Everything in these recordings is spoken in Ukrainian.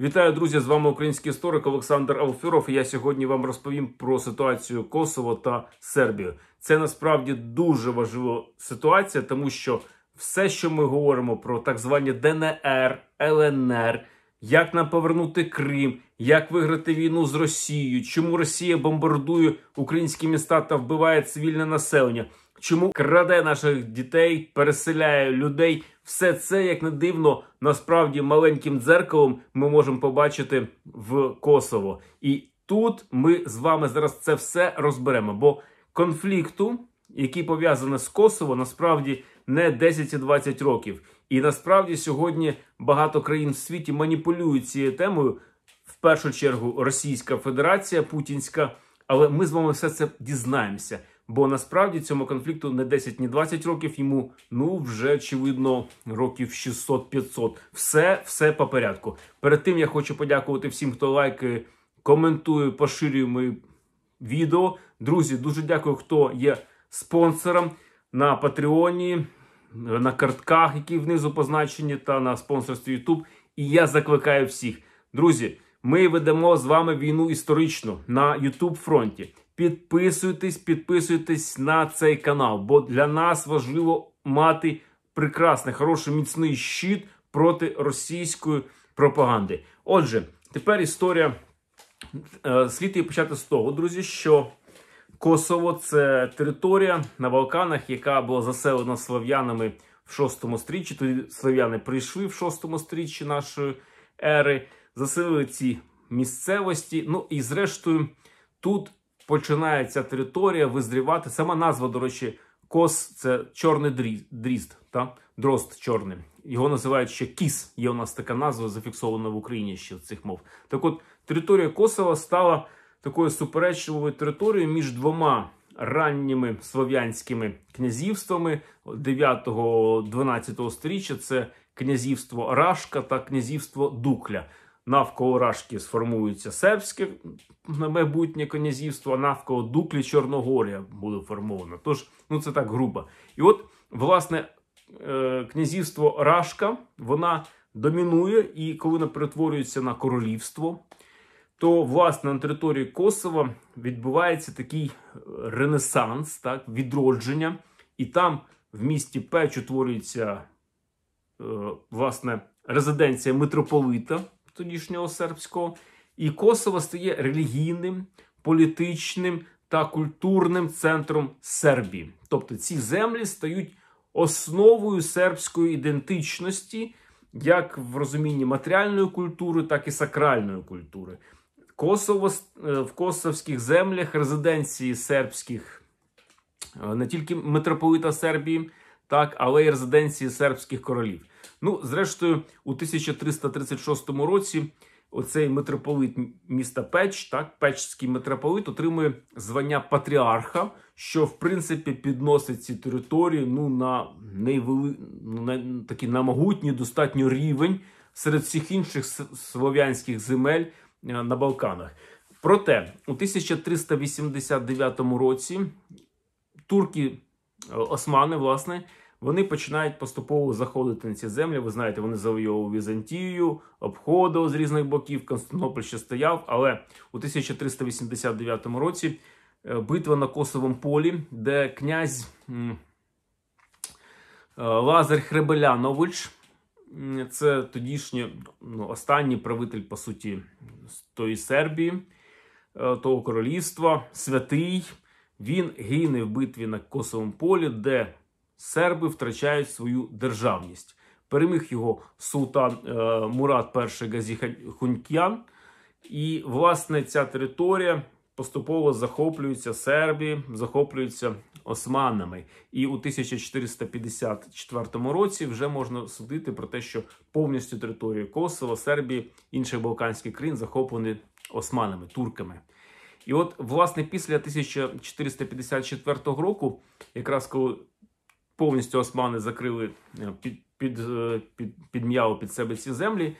Вітаю, друзі! З вами український історик Олександр Алфюров. я сьогодні вам розповім про ситуацію Косово та Сербію. Це насправді дуже важлива ситуація, тому що все, що ми говоримо про так звані ДНР, ЛНР, як нам повернути Крим, як виграти війну з Росією, чому Росія бомбардує українські міста та вбиває цивільне населення чому краде наших дітей, переселяє людей. Все це, як не дивно, насправді маленьким дзеркалом ми можемо побачити в Косово. І тут ми з вами зараз це все розберемо. Бо конфлікту, який пов'язаний з Косово, насправді не 10 і 20 років. І насправді сьогодні багато країн в світі маніпулюють цією темою. В першу чергу Російська Федерація Путінська, але ми з вами все це дізнаємося. Бо насправді цьому конфлікту не 10, ні 20 років йому ну вже очевидно років 600-500. Все, все по порядку. Перед тим я хочу подякувати всім, хто лайки, коментує, поширює мої відео. Друзі, дуже дякую, хто є спонсором на Патреоні, на картках, які внизу позначені, та на спонсорстві YouTube. І я закликаю всіх, друзі. Ми ведемо з вами війну історичну на YouTube фронті. Підписуйтесь, підписуйтесь на цей канал, бо для нас важливо мати прекрасний, хороший, міцний щит проти російської пропаганди. Отже, тепер історія е, слід її почати з того, друзі, що Косово це територія на Балканах, яка була заселена слов'янами в шостому стріччі. Тоді слов'яни прийшли в 6-му стріччі нашої ери, заселили ці місцевості. Ну і зрештою, тут починається територія визрівати. Сама назва, до речі, кос це чорний дрізд, та дрозд чорний. Його називають ще кіс. Є у нас така назва зафіксована в Україні ще в цих мов. Так от територія Косова стала такою суперечливою територією між двома. Ранніми слов'янськими князівствами 9-12 сторіччя це князівство Рашка та князівство Дукля навколо Рашки сформується сербське майбутнє князівство, а навколо Дуклі Чорногорія буде формовано. Тож, ну це так грубо. І от, власне, е, князівство Рашка вона домінує, і коли вона перетворюється на королівство, то власне на території Косова відбувається такий ренесанс, так, відродження, і там в місті Печ утворюється е, власне резиденція митрополита тодішнього сербського, і Косово стає релігійним, політичним та культурним центром Сербії. Тобто ці землі стають основою сербської ідентичності, як в розумінні матеріальної культури, так і сакральної культури. Косово е, в косовських землях резиденції сербських, е, не тільки митрополита Сербії так, але й резиденції сербських королів. Ну, зрештою, у 1336 році оцей митрополит міста Печ, так, Печський митрополит, отримує звання патріарха, що в принципі підносить ці території ну, на найвели... ну, на могутній достатньо рівень серед всіх інших слов'янських земель е, на Балканах. Проте у 1389 році турки Е, османи, власне, вони починають поступово заходити на ці землі. Ви знаєте, вони завойовували Візантію, обходили з різних боків. Константинополь ще стояв, але у 1389 році е, битва на Косовому полі, де князь е, Лазар Хребелянович. Це тодішній ну, останній правитель, по суті, з тої Сербії, того королівства, святий, він гине в битві на косовому полі, де серби втрачають свою державність. Переміг його султан е, Мурат І Газі Хунькян. І, власне, ця територія поступово захоплюється Сербії, захоплюється османами. І у 1454 році вже можна судити про те, що повністю територія Косово, Сербії, інших Балканських країн захоплені османами, турками. І от, власне, після 1454 року, якраз коли повністю османи закрили е, під, під, е, під, підм'яли під себе ці землі,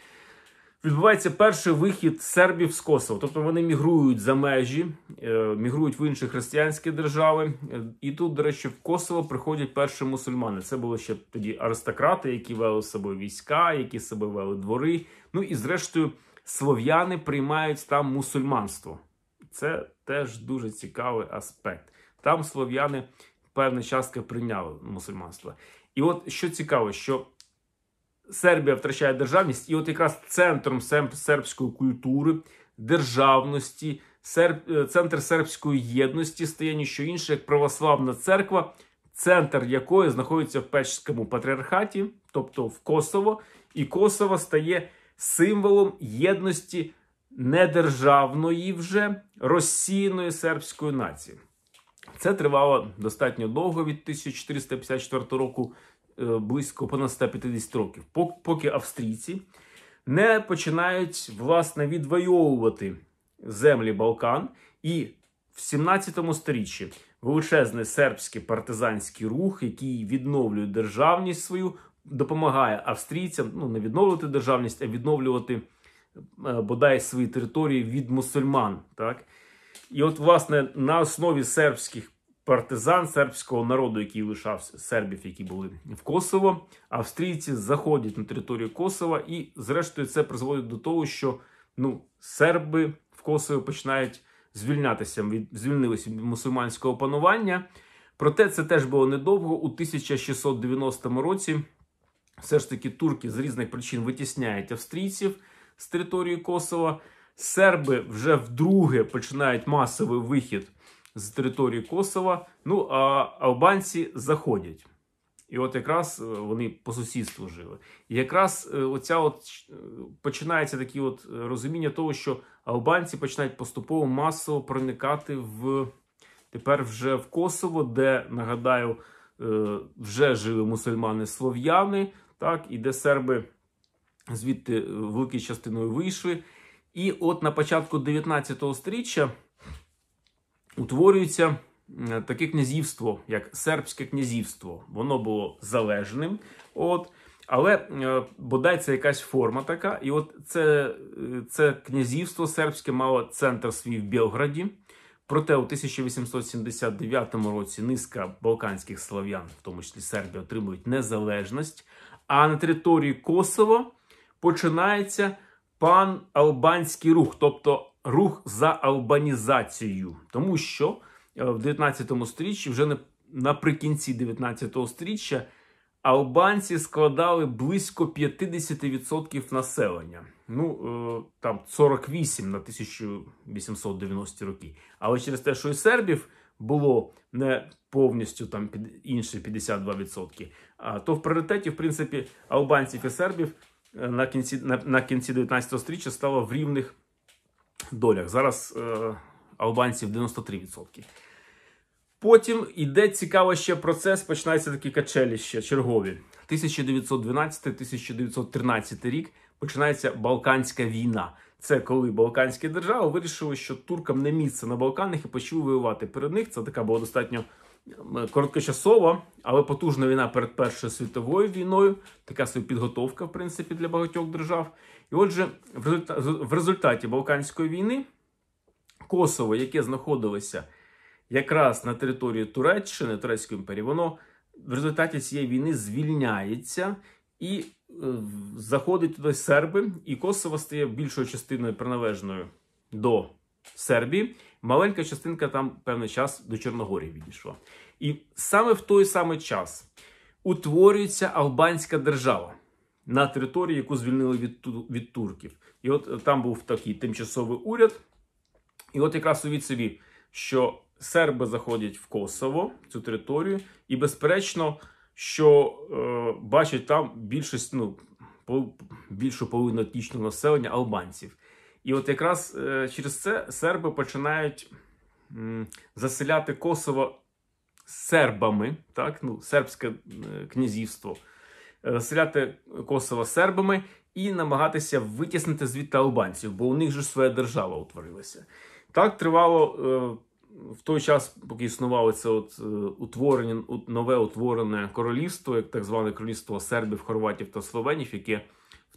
відбувається перший вихід сербів з Косово. Тобто вони мігрують за межі, е, мігрують в інші християнські держави. І тут, до речі, в Косово приходять перші мусульмани. Це були ще тоді аристократи, які вели з собою війська, які з собою вели двори. Ну і зрештою слов'яни приймають там мусульманство. Це теж дуже цікавий аспект. Там слов'яни певний частки прийняли мусульманство. І от що цікаво, що Сербія втрачає державність, і от якраз центром сербської культури, державності, серб... Е, центр сербської єдності стає ніщо інше, як православна церква, центр якої знаходиться в Печському патріархаті, тобто в Косово, і Косово стає символом єдності недержавної вже розсіяної сербської нації. Це тривало достатньо довго від 1454 року, е, близько понад 150 років, поки австрійці не починають власне відвоювати землі Балкан і в 17 сторіччі величезний сербський партизанський рух, який відновлює державність свою, допомагає австрійцям ну не відновлювати державність, а відновлювати Е, бодай свої території від мусульман. Так? І от, власне, на основі сербських партизан, сербського народу, який лишався сербів, які були в Косово, австрійці заходять на територію Косова, і, зрештою, це призводить до того, що ну, серби в Косові починають звільнятися від звільнилися від мусульманського панування. Проте це теж було недовго. У 1690 році все ж таки турки з різних причин витісняють австрійців з території Косова. Серби вже вдруге починають масовий вихід з території Косова. Ну а албанці заходять. І от якраз е, вони по сусідству жили. І якраз е, оця от е, починається такі от розуміння того, що албанці починають поступово масово проникати в тепер вже в Косово, де нагадаю, вже жили мусульмани-слов'яни, так і де серби звідти е, великою частиною вийшли. І от на початку 19 сторіччя утворюється таке князівство, як Сербське князівство. Воно було залежним. От, але е, бодай це якась форма така. І от це е, це князівство сербське мало центр свій в Білграді. Проте у 1879 році низка балканських слов'ян, в тому числі Сербія, отримують незалежність. А на території Косово починається пан-албанський рух, тобто рух за албанізацію. Тому що е, в 19 сторіччі, вже наприкінці 19 сторіччя, албанці складали близько 50% населення. Ну, е, там 48 на 1890 роки. Але через те, що і сербів. Було не повністю там під інші 52%. А то в пріоритеті, в принципі, албанців і сербів на кінці на, на кінці 19 стріччя стало в рівних долях. Зараз е, албанців 93%. Потім йде цікаво ще процес. Починаються такі качелі ще чергові. 1912-1913 рік починається Балканська війна. Це коли Балканські держави вирішили, що туркам не місце на Балканах і почали воювати перед них. Це така була достатньо короткочасова, але потужна війна перед Першою світовою війною, така собі підготовка, в принципі, для багатьох держав. І отже, в результаті Балканської війни Косово, яке знаходилося якраз на території Туреччини, Турецької імперії, воно в результаті цієї війни звільняється і е, заходить туди серби, і Косово стає більшою частиною приналежною до Сербії маленька частинка там певний час до Чорногорії відійшла. І саме в той самий час утворюється Албанська держава на території, яку звільнили від, від турків. І от е, там був такий тимчасовий уряд. І от якраз увіть собі, що серби заходять в Косово, цю територію, і безперечно, що е, бачать там більшість ну, по більшу половину етнічного населення албанців. І от якраз е, через це серби починають заселяти Косово сербами, так, ну, сербське е, князівство, е, заселяти Косово сербами і намагатися витіснити звідти албанців, бо у них же своя держава утворилася. Так тривало. В той час, поки існувало це от, утворення, нове утворене королівство, як так зване королівство сербів, хорватів та словенів, яке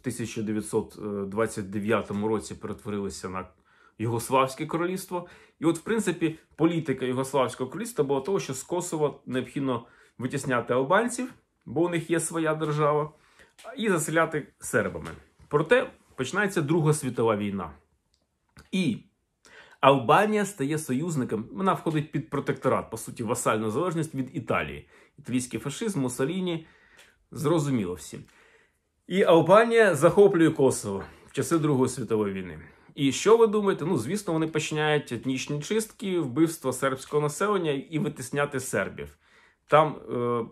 в 1929 е, році перетворилися на Югославське королівство. І, от, в принципі, політика Югославського королівства була того, що з Косово необхідно витісняти албанців, бо у них є своя держава, і заселяти сербами. Проте починається Друга світова війна. І Албанія стає союзником. Вона входить під протекторат, по суті, васальну залежність від Італії. Італійський фашизм, Муссоліні, зрозуміло всім. І Албанія захоплює Косово в часи Другої світової війни. І що ви думаєте? Ну, звісно, вони починають етнічні чистки, вбивство сербського населення і витисняти сербів. Там е,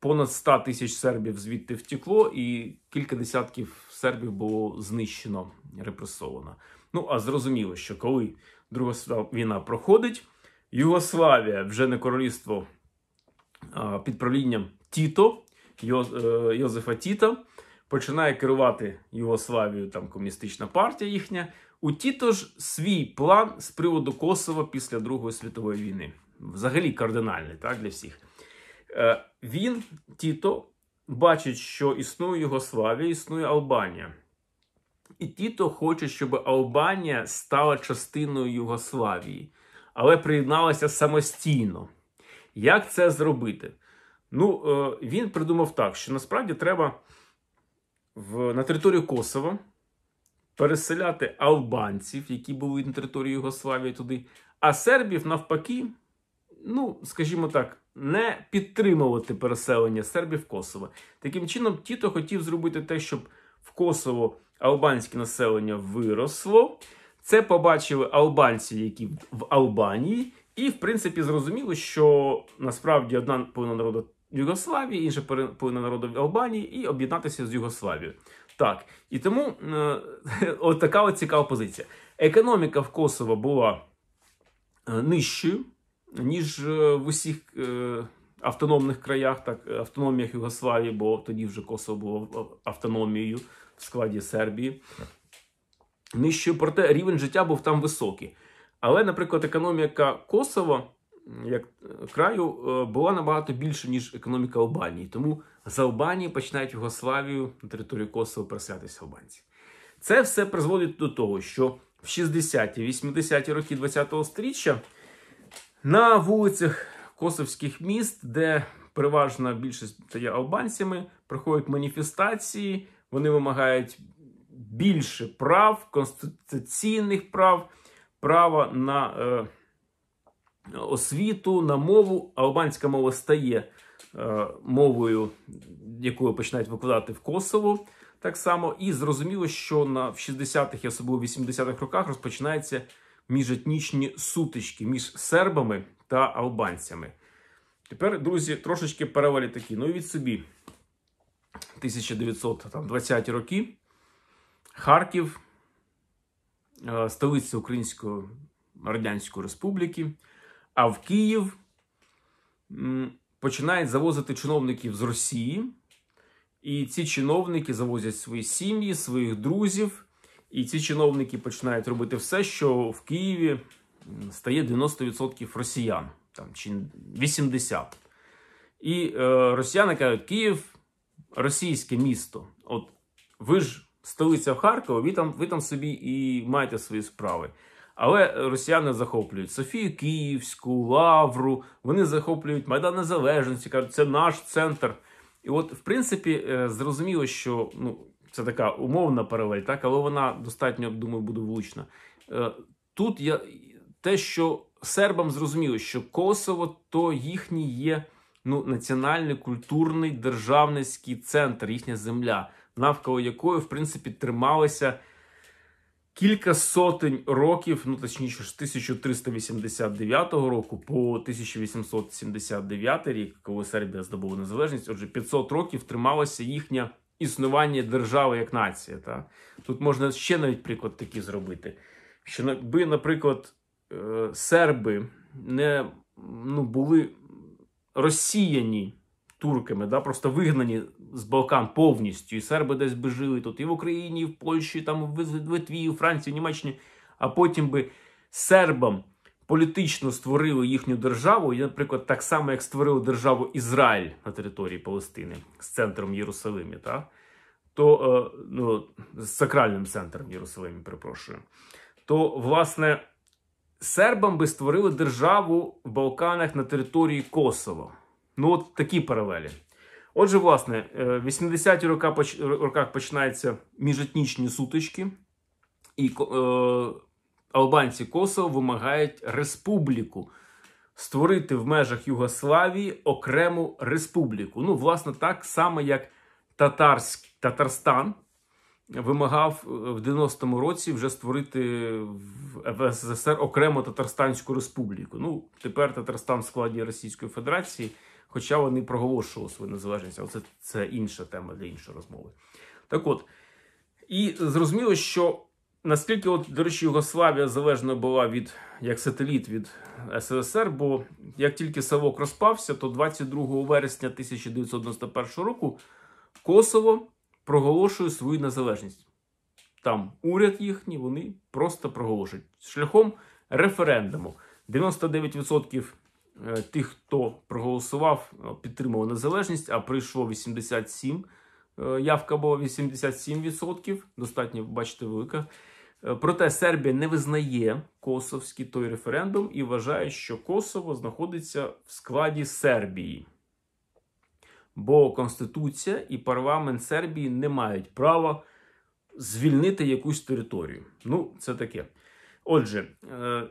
понад 100 тисяч сербів звідти втекло, і кілька десятків сербів було знищено, репресовано. Ну, а зрозуміло, що коли Друга світова війна проходить, Югославія вже не королівство е, під правлінням Тіто, е, Йозефа Тіта починає керувати Югославією там комуністична партія їхня. У Тіто ж свій план з приводу Косово після Другої світової війни, взагалі кардинальний, так для всіх. Е, він, Тіто, бачить, що існує Югославія, існує Албанія. І Тіто хоче, щоб Албанія стала частиною Югославії, але приєдналася самостійно. Як це зробити? Ну, е, він придумав так, що насправді треба в, на територію Косово переселяти албанців, які були на території Югославії туди, а сербів навпаки, ну, скажімо так, не підтримувати переселення сербів Косово. Таким чином, Тіто хотів зробити те, щоб в Косово албанське населення виросло. Це побачили албанці, які в Албанії, і в принципі зрозуміло, що насправді одна половина народу Югославії, інша половина народу в Албанії, і об'єднатися з Югославією. Так і тому е, от така от цікава позиція. Економіка в Косово була е, нижчою, ніж е, в усіх автономних краях, так автономіях Югославії, бо тоді вже Косово було автономією в складі Сербії. Нижчою, проте рівень життя був там високий. Але, наприклад, економіка Косово як е, краю е, була набагато більше, ніж економіка Албанії. Тому з Албанії починають Югославію на територію Косово переселятися албанці. Це все призводить до того, що в 60-80-ті ті роки 20-го століття на вулицях косовських міст, де переважна більшість є албанцями, проходять маніфестації, вони вимагають більше прав, конституційних прав, права на. Е, освіту, на мову. Албанська мова стає е, мовою, якою починають викладати в Косово. Так само, і зрозуміло, що на в 60-х і особливо 80-х роках розпочинаються міжетнічні сутички між сербами та албанцями. Тепер, друзі, трошечки перевалі такі. Ну і від собі 1920-ті роки Харків, е, столиця Української Радянської Республіки а в Київ починають завозити чиновників з Росії, і ці чиновники завозять свої сім'ї, своїх друзів, і ці чиновники починають робити все, що в Києві стає 90% росіян, там чи 80%. І е, росіяни кажуть, Київ російське місто. От ви ж столиця Харкова, ви там, ви там собі і маєте свої справи. Але росіяни захоплюють Софію Київську, Лавру, вони захоплюють Майдан Незалежності, кажуть, це наш центр. І от, в принципі, е, зрозуміло, що ну, це така умовна паралель, так, але вона достатньо, думаю, буде влучна. Е, тут я те, що сербам зрозуміло, що Косово то їхній є ну, національний культурний державницький центр, їхня земля, навколо якої, в принципі, трималися. Кілька сотень років, ну точніше, з 1389 року по 1879 рік, коли Сербія здобула незалежність, отже, 500 років трималося їхнє існування держави як нація. Та тут можна ще навіть приклад такий зробити. Що якби, наприклад, е, серби не ну, були розсіяні турками, да, просто вигнані з Балкан повністю, і серби десь би жили тут, і в Україні, і в Польщі, там в Литві, і в Франції, в Німеччині, а потім би сербам політично створили їхню державу, наприклад, так само, як створили державу Ізраїль на території Палестини з центром Єрусалимі, так? то е, ну, з сакральним центром Єрусалимі, перепрошую. То, власне, сербам би створили державу в Балканах на території Косово. Ну, от такі паралелі. Отже, власне, е, в 80-ті роках починаються міжетнічні сутички, і е, албанці Косово вимагають республіку створити в межах Югославії окрему республіку. Ну, власне, так само, як Татарстан вимагав е, в 90-му році вже створити в СССР окрему Татарстанську республіку. Ну, тепер Татарстан в складі Російської Федерації. Хоча вони проголошували свою незалежність, але це, це інша тема для іншої розмови. Так от, і зрозуміло, що наскільки, от, до речі, Югославія залежна була від як сателіт від СССР, бо як тільки Савок розпався, то 22 вересня 1991 року Косово проголошує свою незалежність. Там уряд їхній, вони просто проголошують шляхом референдуму. 99% Е, тих, хто проголосував, е, підтримав незалежність, а прийшло 87. Е, явка була 87%. Достатньо, бачите, велика. Проте Сербія не визнає косовський той референдум і вважає, що Косово знаходиться в складі Сербії. Бо Конституція і парламент Сербії не мають права звільнити якусь територію. Ну, це таке. Отже,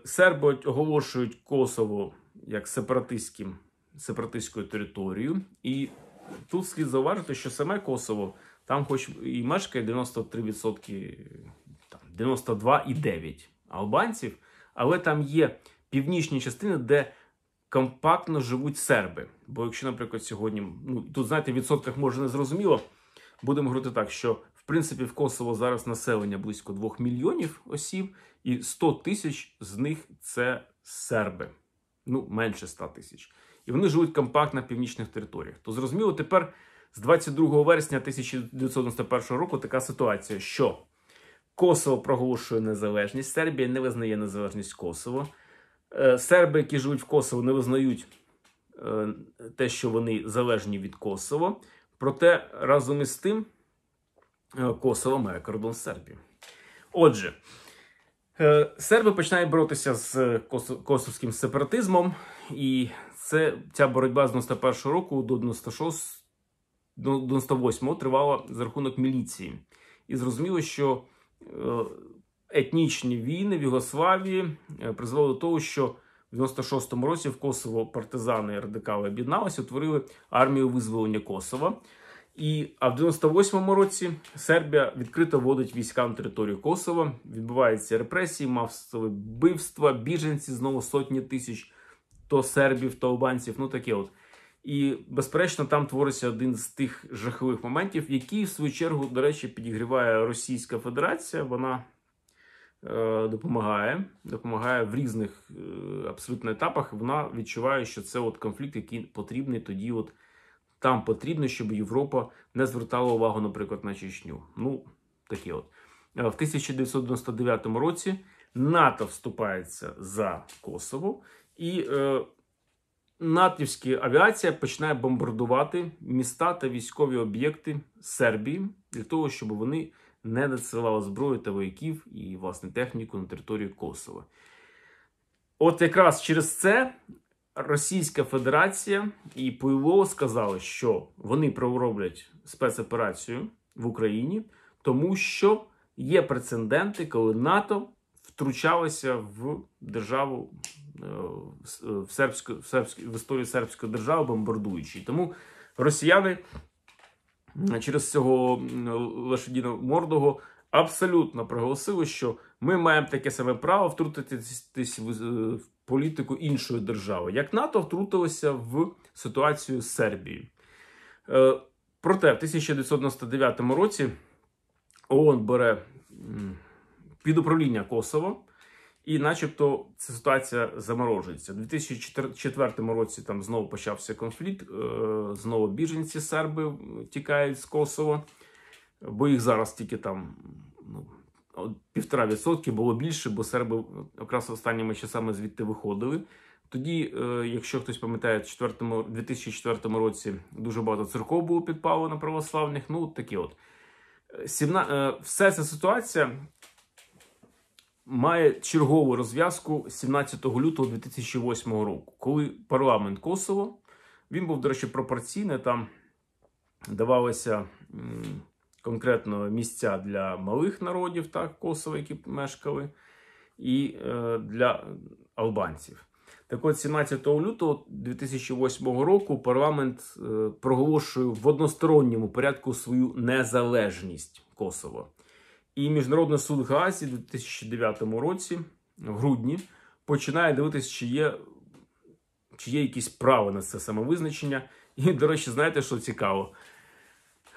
серби оголошують Косово як сепаратистським, сепаратистською територією. І тут слід зауважити, що саме Косово там, хоч і мешкає 93%, там 92,9 албанців, але там є північні частини, де компактно живуть серби. Бо якщо, наприклад, сьогодні, ну тут знаєте, в відсотках може не зрозуміло, будемо говорити так, що. В принципі, в Косово зараз населення близько 2 мільйонів осіб, і 100 тисяч з них це серби ну менше 100 тисяч. І вони живуть компактно на північних територіях. То зрозуміло, тепер з 22 вересня 1991 року така ситуація, що Косово проголошує незалежність, Сербія не визнає незалежність Косово. Е, серби, які живуть в Косово, не визнають е, те, що вони залежні від Косово. Проте разом із тим е, Косово має кордон з Сербією. Отже. Е, серби починають боротися з косовським сепаратизмом, і це ця боротьба з 91 року до 96 до 98 тривала за рахунок міліції. І зрозуміло, що е, етнічні війни в Югославії е, призвели до того, що в 96-му році в Косово партизани радикали об'єдналися, утворили армію визволення Косова. І а в 98-му році Сербія відкрито вводить війська на територію Косова. Відбуваються репресії, масові вбивства, біженці знову сотні тисяч то сербів, то албанців. Ну таке от. І безперечно, там твориться один з тих жахливих моментів, який, в свою чергу, до речі, підігріває Російська Федерація. Вона е, допомагає допомагає в різних е, абсолютно етапах. Вона відчуває, що це от конфлікт, який потрібний тоді. от там потрібно, щоб Європа не звертала увагу, наприклад, на Чечню. Ну, такі от. Е, в 1999 році НАТО вступається за Косово, і е, натівська авіація починає бомбардувати міста та військові об'єкти Сербії для того, щоб вони не надсилали зброю та вояків і власне техніку на територію Косово. От якраз через це Російська Федерація і ПВО сказали, що вони пророблять спецоперацію в Україні, тому що є прецеденти, коли НАТО втручалося в державу е, в сербську, в, сербську, в історію сербської держави, бомбардуючи. Тому росіяни е, через цього Лошадіна Мордого абсолютно проголосили, що ми маємо таке саме право втрутитись е, в політику іншої держави, як НАТО втрутилося в ситуацію з Сербією. Е, проте, в 1999 році ООН бере під управління Косово, і, начебто, ця ситуація заморожується. У 2004 році там знову почався конфлікт. Е, знову біженці серби тікають з Косово, бо їх зараз тільки там ну, півтора відсотки було більше, бо серби якраз останніми часами звідти виходили. Тоді, е, якщо хтось пам'ятає, у 2004 році дуже багато церков було підпалено православних. Ну такі от е, вся ця ситуація має чергову розв'язку 17 лютого 2008 року, коли парламент Косово він був, до речі, пропорційний. Там давалося конкретно місця для малих народів, так, Косово, які мешкали, і е, для албанців. Так от, 17 лютого 2008 року парламент е, проголошує в односторонньому порядку свою незалежність Косово. І Міжнародний суд Гаазі у 2009 році, в грудні, починає дивитися, чи є чи є якісь право на це самовизначення. І, до речі, знаєте, що цікаво?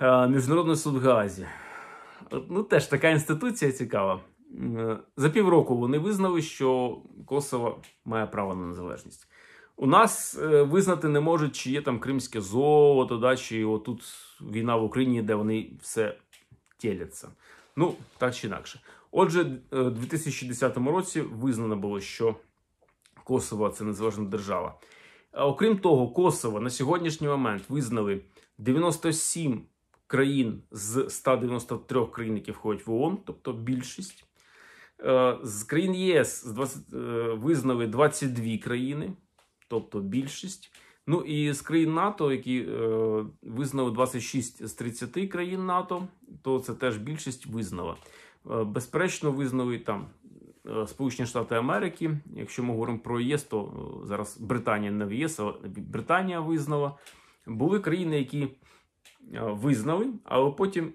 Е, Міжнародний суд в Гаазі. Ну, теж така інституція цікава. Е, За півроку вони визнали, що Косово має право на незалежність. У нас е, визнати не можуть, чи є там кримське золото, да, чи отут війна в Україні, де вони все тіляться. Ну, так чи інакше. Отже, у 2010 році визнано було, що Косово це незалежна держава. Окрім того, Косово на сьогоднішній момент визнали 97 країн з 193 країн, які входять в ООН, тобто більшість. Е, з країн ЄС з 20, е, визнали 22 країни, тобто більшість. Ну і з країн НАТО, які е, визнали 26 з 30 країн НАТО, то це теж більшість визнала. Е, безперечно, визнали там е, Сполучені Штати Америки. Якщо ми говоримо про ЄС, то е, зараз Британія не в ЄС, а Британія визнала. Були країни, які Е, визнали, але потім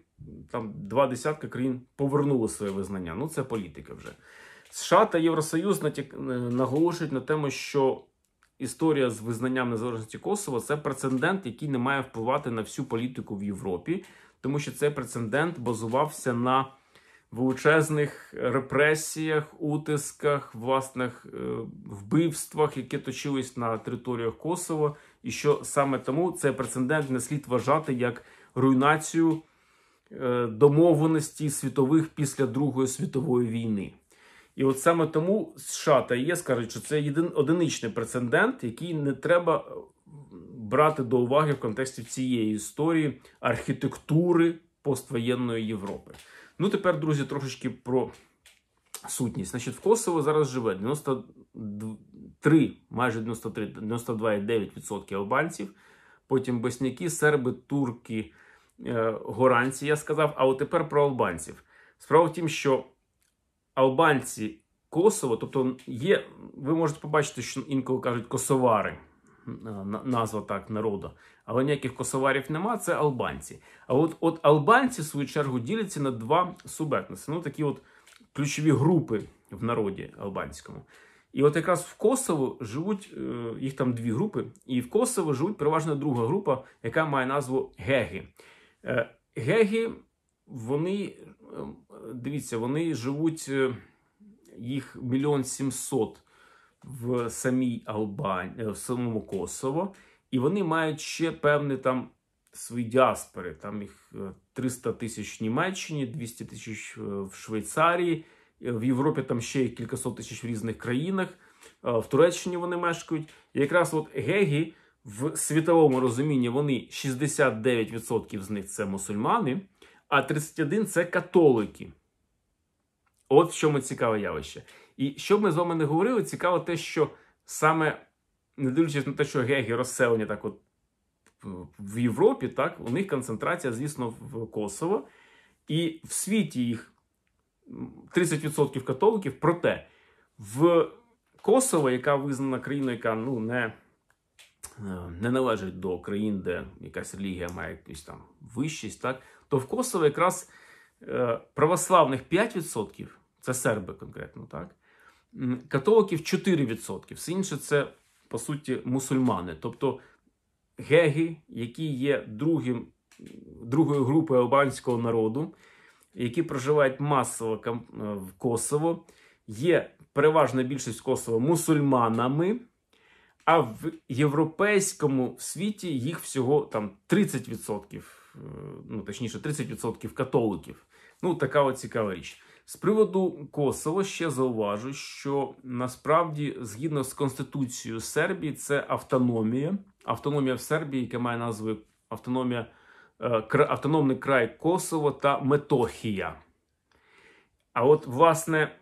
там два десятка країн повернули своє визнання. Ну це політика вже. США та Євросоюз е, наголошують на тему, що історія з визнанням незалежності Косово це прецедент, який не має впливати на всю політику в Європі, тому що цей прецедент базувався на величезних репресіях, утисках, власних е, вбивствах, які точились на територіях Косово, і що саме тому цей прецедент не слід вважати як руйнацію е, домовленості світових після Другої світової війни. І от саме тому США та ЄС кажуть, що це єдин одиничний прецедент, який не треба е, брати до уваги в контексті цієї історії архітектури поствоєнної Європи. Ну, тепер, друзі, трошечки про сутність. Значить, в Косово зараз живе 93, майже 93, 92,9% албанців, потім босняки, серби, турки, е, горанці, я сказав. А от тепер про албанців. Справа в тім, що албанці Косово, тобто є, ви можете побачити, що інколи кажуть косовари, е, назва так народу але ніяких косоварів нема, це албанці. А от от албанці, в свою чергу, діляться на два субетниси. Ну, такі от ключові групи в народі албанському. І от якраз в Косово живуть, е, їх там дві групи, і в Косово живуть переважно друга група, яка має назву Геги. Е, геги, вони, ем, дивіться, вони живуть, е, їх мільйон сімсот в самій Албані, в самому Косово. І вони мають ще певні там свої діаспори. Там їх 300 е, тисяч в Німеччині, 200 тисяч е, в Швейцарії, е, в Європі там ще кількасот тисяч в різних країнах, в Туреччині вони мешкають. І якраз от гегі в світовому розумінні вони 69% з них це мусульмани, а 31% це католики. От в чому цікаве явище. І що б ми з вами не говорили, цікаво те, що саме не дивлячись на те, що геги розселені так от е, в Європі, так, у них концентрація, звісно, в Косово. І в світі їх 30% католиків. Проте в Косово, яка визнана країною, яка ну, не е, не належить до країн, де якась релігія має якусь там вищість, так, то в Косово якраз е, православних 5%, це серби конкретно, так, католиків 4%. Все інше це по суті, мусульмани. Тобто геги, які є другим, другою групою албанського народу, які проживають масово е, в Косово, є переважна більшість Косово мусульманами. А в європейському світі їх всього там 30%, е, ну точніше, 30% католиків. Ну, така от цікава річ. З приводу Косово ще зауважу, що насправді, згідно з конституцією Сербії, це автономія, автономія в Сербії, яка має назву автономія, е, автономний край Косово та Метохія. А от власне,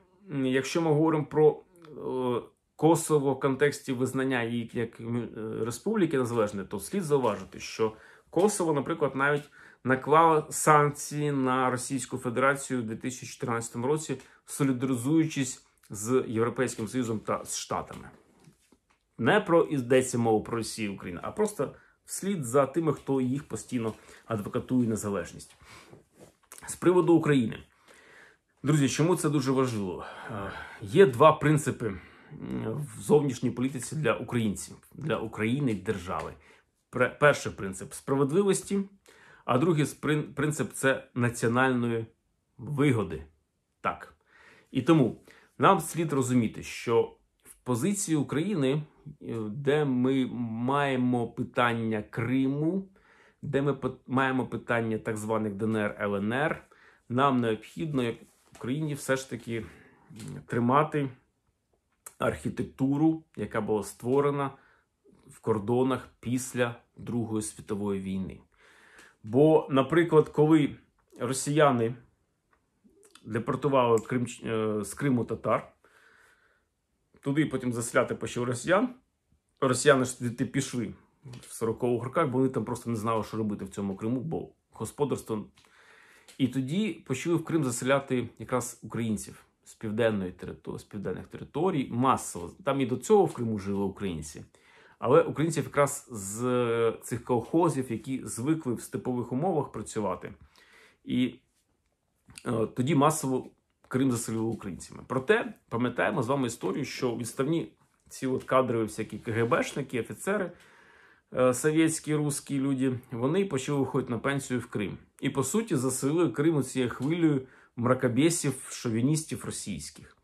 якщо ми говоримо про е, Косово в контексті визнання її як е, республіки незалежної, то слід зауважити, що Косово, наприклад, навіть наклала санкції на Російську Федерацію у 2014 році, солідаризуючись з Європейським Союзом та з Штатами. Не про йдеться мова про Росію і Україну, а просто вслід за тими, хто їх постійно адвокатує незалежність. З приводу України. Друзі, чому це дуже важливо? Е, є два принципи в зовнішній політиці для українців, для України і держави. Перший принцип справедливості а другий принцип це національної вигоди. Так. І тому нам слід розуміти, що в позиції України, е, де ми маємо питання Криму, де ми маємо питання так званих ДНР ЛНР, нам необхідно Україні все ж таки тримати архітектуру, яка була створена в кордонах після Другої світової війни. Бо, наприклад, коли росіяни депортували Крим, е, з Криму татар, туди потім заселяти почав росіян. Росіяни ж туди пішли в 40-х роках, бо вони там просто не знали, що робити в цьому Криму, бо господарство. І тоді почали в Крим заселяти якраз українців з південної території, з південних територій масово. Там і до цього в Криму жили українці. Але українців якраз з цих колхозів, які звикли в степових умовах працювати, і е, тоді масово Крим заселили українцями. Проте пам'ятаємо з вами історію, що відставні ці от кадрові всякі КГБшники, офіцери е, совєтські, русські люди, вони почали виходити на пенсію в Крим. І по суті заселили Крим цією хвилею мракобєсів, шовіністів російських.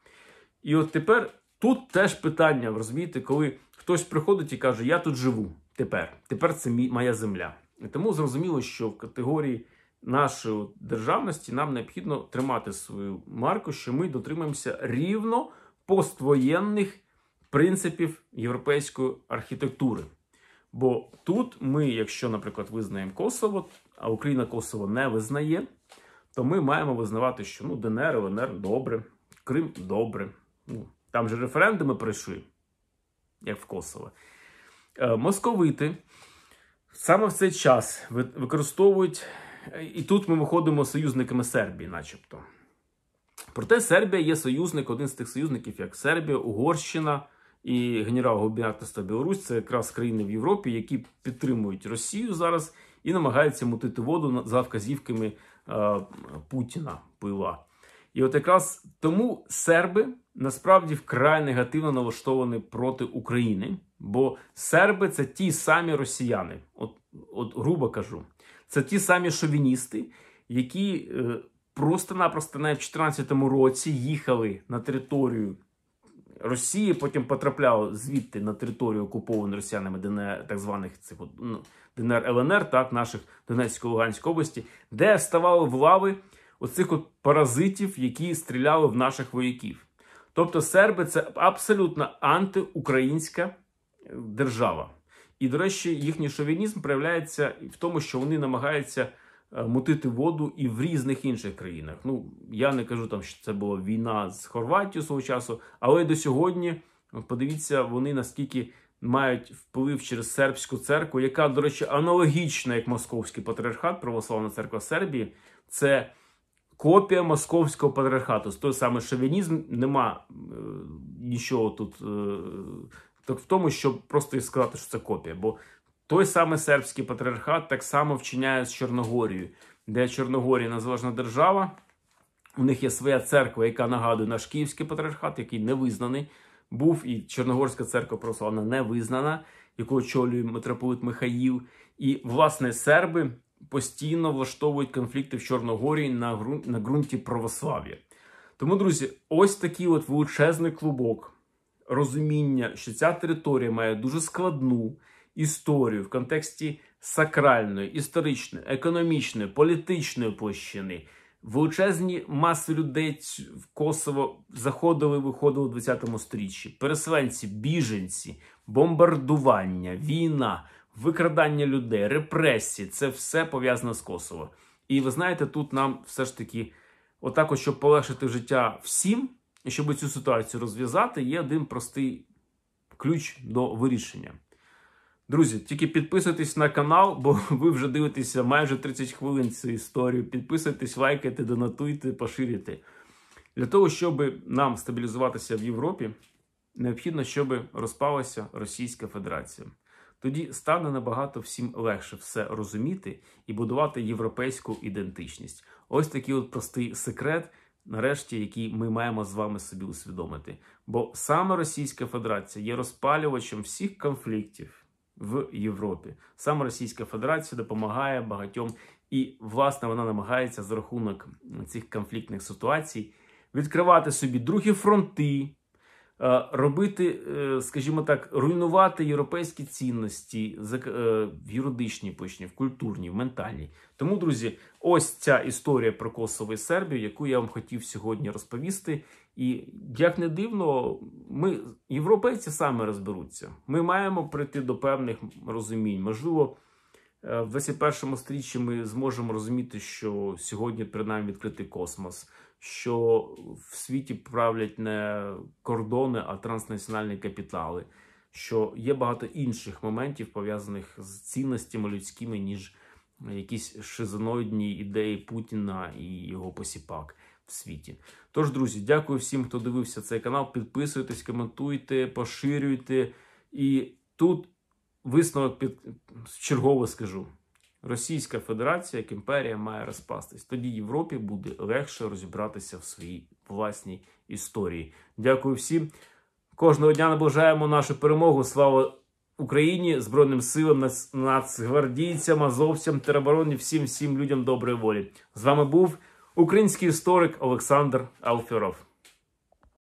І от тепер тут теж питання, розумієте, коли. Хтось приходить і каже, я тут живу тепер. Тепер це моя земля. І тому зрозуміло, що в категорії нашої державності нам необхідно тримати свою марку, що ми дотримуємося рівно поствоєнних принципів європейської архітектури. Бо тут ми, якщо, наприклад, визнаємо Косово, а Україна Косово не визнає, то ми маємо визнавати, що ну ДНР, ЛНР добре, Крим добре. Ну, Там же референдуми пройшли як в Косово. Е, московити саме в цей час використовують, і тут ми виходимо союзниками Сербії, начебто. Проте Сербія є союзник, один з тих союзників, як Сербія, Угорщина і генерал губернаторства Білорусь це якраз країни в Європі, які підтримують Росію зараз і намагаються мутити воду за вказівками е, Путіна пила. І от якраз тому серби насправді вкрай негативно налаштовані проти України, бо серби це ті самі росіяни, от, от грубо кажу, це ті самі шовіністи, які е, просто-напросто навіть в 14-му році їхали на територію Росії, потім потрапляли звідти на територію окуповану росіянами ДНР, так званих цих ну, ДНР ЛНР, так наших Донецької Луганської області, де ставали в лави оцих от паразитів, які стріляли в наших вояків. Тобто серби це абсолютно антиукраїнська е, держава. І, до речі, їхній шовінізм проявляється в тому, що вони намагаються е, мутити воду і в різних інших країнах. Ну, я не кажу там, що це була війна з Хорватією свого часу, але до сьогодні подивіться, вони наскільки. Мають вплив через сербську церкву, яка, до речі, аналогічна як московський патріархат, православна церква Сербії, це Копія московського патріархату. Той саме шовінізм, нема е, нічого тут е, так в тому, щоб просто сказати, що це копія. Бо той самий сербський патріархат так само вчиняє з Чорногорією, де Чорногорія незалежна держава. У них є своя церква, яка нагадує наш Київський патріархат, який не визнаний був. І Чорногорська церква православна не визнана, яку очолює митрополит Михаїв. І, власне, серби постійно влаштовують конфлікти в Чорногорії на ґрунт, на ґрунті православ'я. Тому, друзі, ось такий от величезний клубок розуміння, що ця територія має дуже складну історію в контексті сакральної, історичної, економічної, політичної площини. Величезні маси людей в Косово заходили, виходили у 20-му сторіччі. Переселенці, біженці, бомбардування, війна викрадання людей, репресії це все пов'язано з Косово. І ви знаєте, тут нам все ж таки, отак, от, щоб полегшити життя всім, і щоб цю ситуацію розв'язати, є один простий ключ до вирішення. Друзі, тільки підписуйтесь на канал, бо ви вже дивитеся майже 30 хвилин цю історію. Підписуйтесь, лайкайте, донатуйте, поширюйте. Для того, щоб нам стабілізуватися в Європі, необхідно, щоб розпалася Російська Федерація тоді стане набагато всім легше все розуміти і будувати європейську ідентичність. Ось такий от простий секрет, нарешті, який ми маємо з вами собі усвідомити. Бо саме Російська Федерація є розпалювачем всіх конфліктів в Європі. Саме Російська Федерація допомагає багатьом, і власне вона намагається за рахунок цих конфліктних ситуацій відкривати собі другі фронти. Е, робити, е, скажімо так, руйнувати європейські цінності, е, в юридичній почні в культурній, в ментальній. Тому, друзі, ось ця історія про Косово і Сербію, яку я вам хотів сьогодні розповісти. І як не дивно, ми європейці саме розберуться. Ми маємо прийти до певних розумінь, можливо. Е, в 21 сторіччі ми зможемо розуміти, що сьогодні принаймні відкритий космос, що в світі правлять не кордони, а транснаціональні капітали, що є багато інших моментів пов'язаних з цінностями людськими, ніж якісь шизоноїдні ідеї Путіна і його посіпак в світі. Тож, друзі, дякую всім, хто дивився цей канал. Підписуйтесь, коментуйте, поширюйте і тут висновок під чергово скажу: Російська Федерація як імперія має розпастись. Тоді Європі буде легше розібратися в своїй власній історії. Дякую всім. Кожного дня наближаємо нашу перемогу. Слава Україні, Збройним силам, нацгвардійцям, азовцям, теробороні, всім всім людям доброї волі. З вами був український історик Олександр Алферов.